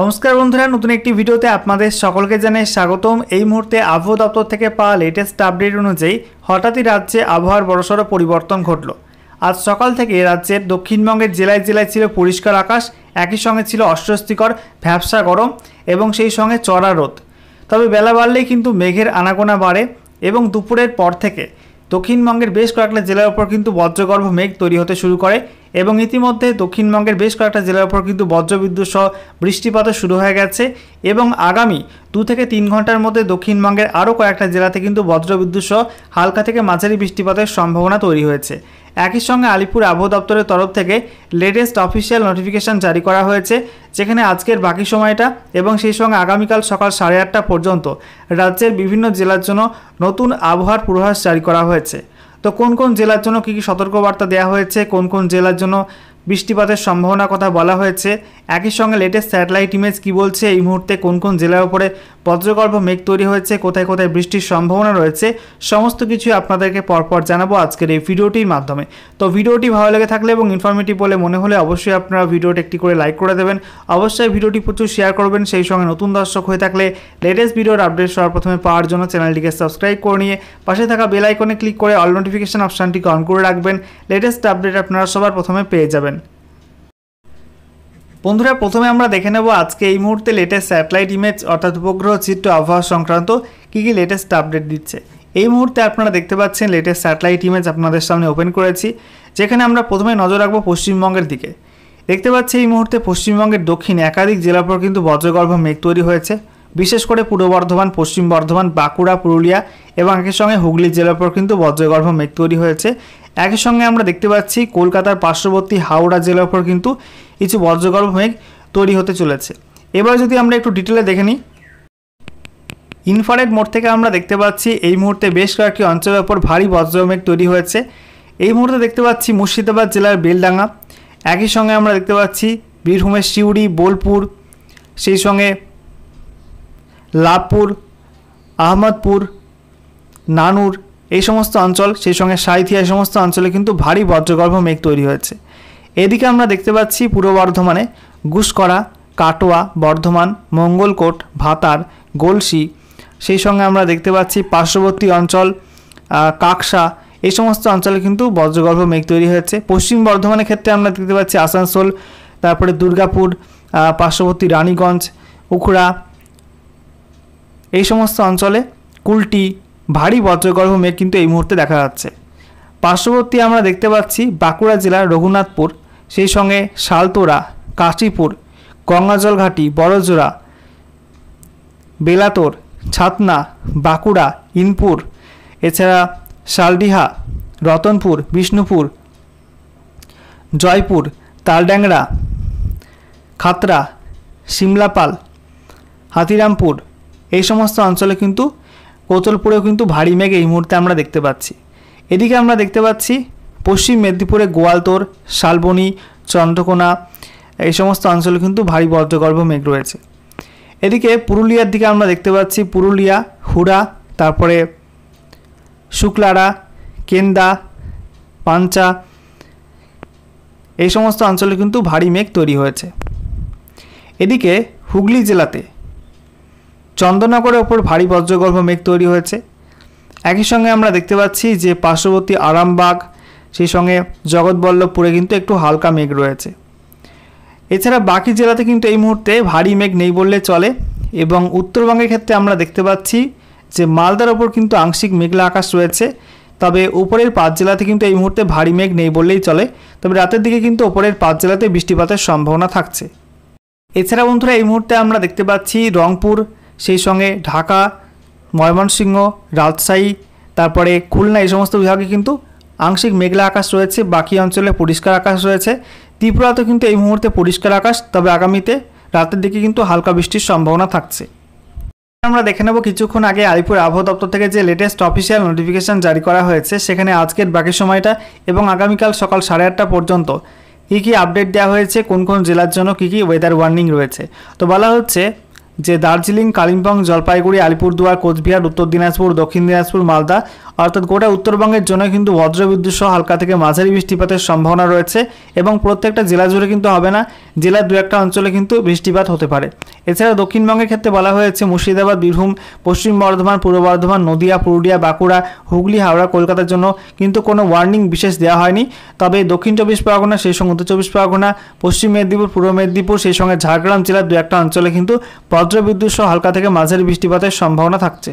নমস্কার বন্ধুরা নতুন একটি ভিডিওতে আপনাদের সকলকে জানাই স্বাগতম এই মুহূর্তে আবহাওয়া দপ্তর থেকে পাওয়া লেটেস্ট আপডেট অনুযায়ী হঠাৎই রাজ্যে আবহাওয়ার বড়সড় পরিবর্তন ঘটল আজ সকাল থেকে রাজ্যের দক্ষিণবঙ্গের জেলায় জেলায় ছিল পরিষ্কার আকাশ একই সঙ্গে ছিল অস্বস্তিকর ভ্যাবসা গরম এবং সেই সঙ্গে চড়া রোদ তবে বেলা বাড়লেই কিন্তু মেঘের আনাগোনা বাড়ে এবং দুপুরের পর থেকে দক্ষিণবঙ্গের বেশ কয়েকটা জেলার উপর কিন্তু বজ্রগর্ভ মেঘ তৈরি হতে শুরু করে এবং ইতিমধ্যে দক্ষিণবঙ্গের বেশ কয়েকটা জেলার উপর কিন্তু বজ্রবিদ্যুৎ সহ বৃষ্টিপাতও শুরু হয়ে গেছে এবং আগামী দু থেকে তিন ঘন্টার মধ্যে দক্ষিণবঙ্গের আরও কয়েকটা জেলাতে কিন্তু বজ্রবিদ্যুৎ সহ হালকা থেকে মাঝারি বৃষ্টিপাতের সম্ভাবনা তৈরি হয়েছে একই সঙ্গে আলিপুর আবহাওয়া দপ্তরের তরফ থেকে লেটেস্ট অফিসিয়াল নোটিফিকেশান জারি করা হয়েছে যেখানে আজকের বাকি সময়টা এবং সেই সঙ্গে আগামীকাল সকাল সাড়ে আটটা পর্যন্ত রাজ্যের বিভিন্ন জেলার জন্য নতুন আবহাওয়ার পূর্বাভাস জারি করা হয়েছে তো কোন কোন জেলার জন্য কী কী সতর্কবার্তা দেওয়া হয়েছে কোন কোন জেলার জন্য বৃষ্টিপাতের সম্ভাবনার কথা বলা হয়েছে একই সঙ্গে লেটেস্ট স্যাটেলাইট ইমেজ কি বলছে এই মুহূর্তে কোন কোন জেলার উপরে বজ্রগর্ভ মেঘ তৈরি হয়েছে কোথায় কোথায় বৃষ্টির সম্ভাবনা রয়েছে সমস্ত কিছু আপনাদেরকে পরপর জানাবো আজকের এই ভিডিওটির মাধ্যমে তো ভিডিওটি ভালো লেগে থাকলে এবং ইনফরমেটিভ বলে মনে হলে অবশ্যই আপনারা ভিডিওটি একটি করে লাইক করে দেবেন অবশ্যই ভিডিওটি প্রচুর শেয়ার করবেন সেই সঙ্গে নতুন দর্শক হয়ে থাকলে লেটেস্ট ভিডিওর আপডেট সবার প্রথমে পাওয়ার জন্য চ্যানেলটিকে সাবস্ক্রাইব করে নিয়ে পাশে থাকা বেল আইকনে ক্লিক করে অল নোটিফিকেশন অপশানটিকে অন করে রাখবেন লেটেস্ট আপডেট আপনারা সবার প্রথমে পেয়ে যাবেন বন্ধুরা প্রথমে আমরা দেখে নেব আজকে এই মুহূর্তে লেটেস্ট স্যাটেলাইট ইমেজ অর্থাৎ উপগ্রহ চিত্র আবহাওয়া সংক্রান্ত কী কী লেটেস্ট আপডেট দিচ্ছে এই মুহূর্তে আপনারা দেখতে পাচ্ছেন লেটেস্ট স্যাটেলাইট ইমেজ আপনাদের সামনে ওপেন করেছি যেখানে আমরা প্রথমে নজর রাখবো পশ্চিমবঙ্গের দিকে দেখতে পাচ্ছি এই মুহূর্তে পশ্চিমবঙ্গের দক্ষিণ একাধিক জেলার পর কিন্তু বজ্রগর্ভ মেঘ তৈরি হয়েছে বিশেষ করে পূর্ব বর্ধমান পশ্চিম বর্ধমান বাঁকুড়া পুরুলিয়া এবং একই সঙ্গে হুগলি জেলার পর কিন্তু বজ্রগর্ভ মেঘ তৈরি হয়েছে একই সঙ্গে আমরা দেখতে পাচ্ছি কলকাতার পার্শ্ববর্তী হাওড়া জেলার পর কিন্তু কিছু বজ্রগর্ভ মেঘ তৈরি হতে চলেছে এবার যদি আমরা একটু ডিটেলে দেখে নিই ইনফারেড মোড থেকে আমরা দেখতে পাচ্ছি এই মুহূর্তে বেশ কয়েকটি অঞ্চলের ওপর ভারী বজ্রমেঘ তৈরি হয়েছে এই মুহূর্তে দেখতে পাচ্ছি মুর্শিদাবাদ জেলার বেলডাঙ্গা একই সঙ্গে আমরা দেখতে পাচ্ছি বীরভূমের শিউড়ি বোলপুর সেই সঙ্গে লাভপুর আহমদপুর নানুর এই সমস্ত অঞ্চল সেই সঙ্গে সাইথিয়া এই সমস্ত অঞ্চলে কিন্তু ভারী বজ্রগর্ভ মেঘ তৈরি হয়েছে এদিকে আমরা দেখতে পাচ্ছি পূর্ব বর্ধমানে গুসকরা কাটোয়া বর্ধমান মঙ্গলকোট ভাতার গলসি সেই সঙ্গে আমরা দেখতে পাচ্ছি পার্শ্ববর্তী অঞ্চল কাকসা এই সমস্ত অঞ্চলে কিন্তু বজ্রগর্ভ মেঘ তৈরি হয়েছে পশ্চিম বর্ধমানের ক্ষেত্রে আমরা দেখতে পাচ্ছি আসানসোল তারপরে দুর্গাপুর পার্শ্ববর্তী রানীগঞ্জ উখড়া এই সমস্ত অঞ্চলে কুলটি ভারী বজ্রগর্ভ মেঘ কিন্তু এই মুহূর্তে দেখা যাচ্ছে পার্শ্ববর্তী আমরা দেখতে পাচ্ছি বাঁকুড়া জেলার রঘুনাথপুর সেই সঙ্গে শালতোড়া কাশীপুর গঙ্গাজল ঘাটি বড়জোড়া বেলাতোর ছাতনা বাঁকুড়া ইনপুর এছাড়া শালডিহা রতনপুর বিষ্ণুপুর জয়পুর তালড্যাংরা খাতরা সিমলাপাল হাতিরামপুর এই সমস্ত অঞ্চলে কিন্তু কোচলপুরেও কিন্তু ভারী মেঘ এই মুহূর্তে আমরা দেখতে পাচ্ছি এদিকে আমরা দেখতে পাচ্ছি পশ্চিম মেদিনীপুরে গোয়ালতোড় শালবনি চন্দ্রকোনা এই সমস্ত অঞ্চলে কিন্তু ভারী বজ্রগর্ভ মেঘ রয়েছে এদিকে পুরুলিয়ার দিকে আমরা দেখতে পাচ্ছি পুরুলিয়া হুড়া তারপরে শুক্লারা কেন্দা পাঞ্চা এই সমস্ত অঞ্চলে কিন্তু ভারী মেঘ তৈরি হয়েছে এদিকে হুগলি জেলাতে চন্দনগরের ওপর ভারী বজ্রগর্ভ মেঘ তৈরি হয়েছে একই সঙ্গে আমরা দেখতে পাচ্ছি যে পার্শ্ববর্তী আরামবাগ সেই সঙ্গে জগৎবল্লভপুরে কিন্তু একটু হালকা মেঘ রয়েছে এছাড়া বাকি জেলাতে কিন্তু এই মুহূর্তে ভারী মেঘ নেই বললে চলে এবং উত্তরবঙ্গের ক্ষেত্রে আমরা দেখতে পাচ্ছি যে মালদার ওপর কিন্তু আংশিক মেঘলা আকাশ রয়েছে তবে উপরের পাঁচ জেলাতে কিন্তু এই মুহূর্তে ভারী মেঘ নেই বললেই চলে তবে রাতের দিকে কিন্তু ওপরের পাঁচ জেলাতে বৃষ্টিপাতের সম্ভাবনা থাকছে এছাড়া বন্ধুরা এই মুহূর্তে আমরা দেখতে পাচ্ছি রংপুর সেই সঙ্গে ঢাকা ময়মনসিংহ রাজশাহী তারপরে খুলনা এই সমস্ত বিভাগে কিন্তু আংশিক মেঘলা আকাশ রয়েছে বাকি অঞ্চলে পরিষ্কার আকাশ রয়েছে তো কিন্তু এই মুহূর্তে পরিষ্কার আকাশ তবে আগামীতে রাতের দিকে কিন্তু হালকা বৃষ্টির সম্ভাবনা থাকছে আমরা দেখে নেব কিছুক্ষণ আগে আলিপুর আবহাওয়া দপ্তর থেকে যে লেটেস্ট অফিসিয়াল নোটিফিকেশান জারি করা হয়েছে সেখানে আজকের বাকি সময়টা এবং আগামীকাল সকাল সাড়ে আটটা পর্যন্ত কী কী আপডেট দেওয়া হয়েছে কোন কোন জেলার জন্য কী কী ওয়েদার ওয়ার্নিং রয়েছে তো বলা হচ্ছে যে দার্জিলিং কালিম্পং জলপাইগুড়ি আলিপুরদুয়ার কোচবিহার উত্তর দিনাজপুর দক্ষিণ দিনাজপুর মালদা অর্থাৎ গোটা উত্তরবঙ্গের জন্য কিন্তু বজ্রবিদ্যুৎ সহ হালকা থেকে মাঝারি বৃষ্টিপাতের সম্ভাবনা রয়েছে এবং প্রত্যেকটা জেলা জুড়ে কিন্তু হবে না জেলার দু একটা অঞ্চলে কিন্তু বৃষ্টিপাত হতে পারে এছাড়া দক্ষিণবঙ্গের ক্ষেত্রে বলা হয়েছে মুর্শিদাবাদ বীরভূম পশ্চিম বর্ধমান পূর্ব বর্ধমান নদিয়া পুরুলিয়া বাঁকুড়া হুগলি হাওড়া কলকাতার জন্য কিন্তু কোনো ওয়ার্নিং বিশেষ দেওয়া হয়নি তবে দক্ষিণ চব্বিশ পরগনা সেই সঙ্গে উত্তর চব্বিশ পরগনা পশ্চিম মেদিনীপুর পূর্ব মেদিনীপুর সেই সঙ্গে ঝাড়গ্রাম জেলার দু একটা অঞ্চলে কিন্তু বজ্রবিদ্যুৎ সহ হালকা থেকে মাঝারি বৃষ্টিপাতের সম্ভাবনা থাকছে